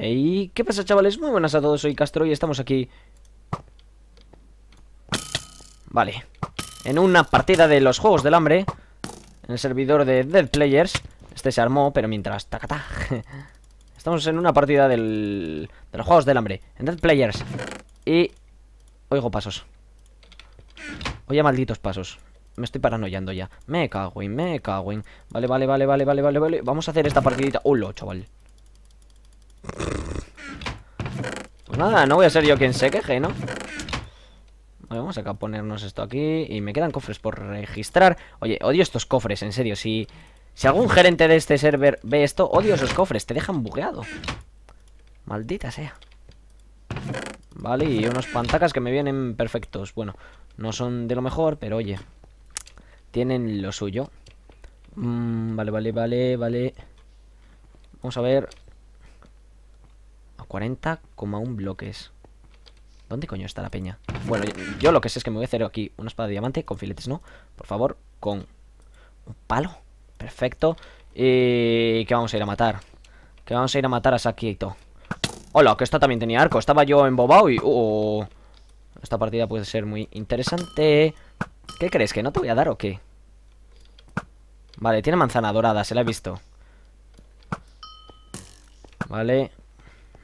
¡Ey! qué pasa, chavales? Muy buenas a todos, soy Castro y estamos aquí... Vale. En una partida de los Juegos del Hambre. En el servidor de Dead Players. Este se armó, pero mientras... Tacatá. Estamos en una partida del... de los Juegos del Hambre. En Dead Players. Y... Oigo pasos. Oye, malditos pasos. Me estoy paranoiando ya. Me cago en, me cago en. Vale, vale, vale, vale, vale, vale, Vamos a hacer esta partidita. Hola, chaval. nada, no voy a ser yo quien se queje, ¿no? Vale, vamos acá a ponernos esto aquí Y me quedan cofres por registrar Oye, odio estos cofres, en serio Si, si algún gerente de este server ve esto Odio esos cofres, te dejan bugueado Maldita sea Vale, y unos pantacas que me vienen perfectos Bueno, no son de lo mejor, pero oye Tienen lo suyo mm, Vale, vale, vale, vale Vamos a ver a 40,1 bloques. ¿Dónde coño está la peña? Bueno, yo, lo que sé es que me voy a hacer aquí una espada de diamante con filetes, ¿no? Por favor, con un palo. Perfecto. Y que vamos a ir a matar. Que vamos a ir a matar a Saquito. Hola, que esto también tenía arco. Estaba yo embobado y... Uh, oh. esta partida puede ser muy interesante. ¿Qué crees? ¿Que no te voy a dar o qué? Vale, tiene manzana dorada, se la he visto. Vale,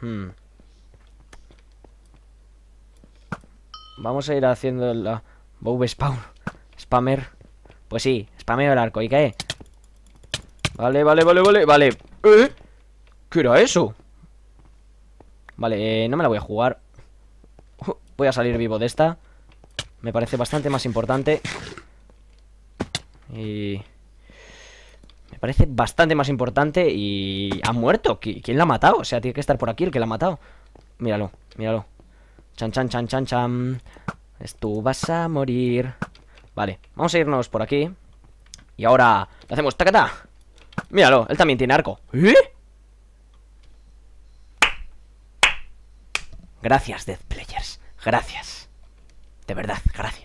Hmm. Vamos a ir haciendo la Bow Spawn. Spammer. Pues sí, spameo el arco. ¿Y qué? Vale, vale, vale, vale, vale. ¿Eh? ¿Qué era eso? Vale, eh, no me la voy a jugar. Voy a salir vivo de esta. Me parece bastante más importante. Y parece bastante más importante y ha muerto. ¿Quién la ha matado? O sea, tiene que estar por aquí el que la ha matado. Míralo, míralo. Chan, chan, chan, chan, chan. Tú vas a morir. Vale, vamos a irnos por aquí. Y ahora lo hacemos tacata. Míralo, él también tiene arco. ¿Eh? Gracias, Death Players. Gracias. De verdad, gracias.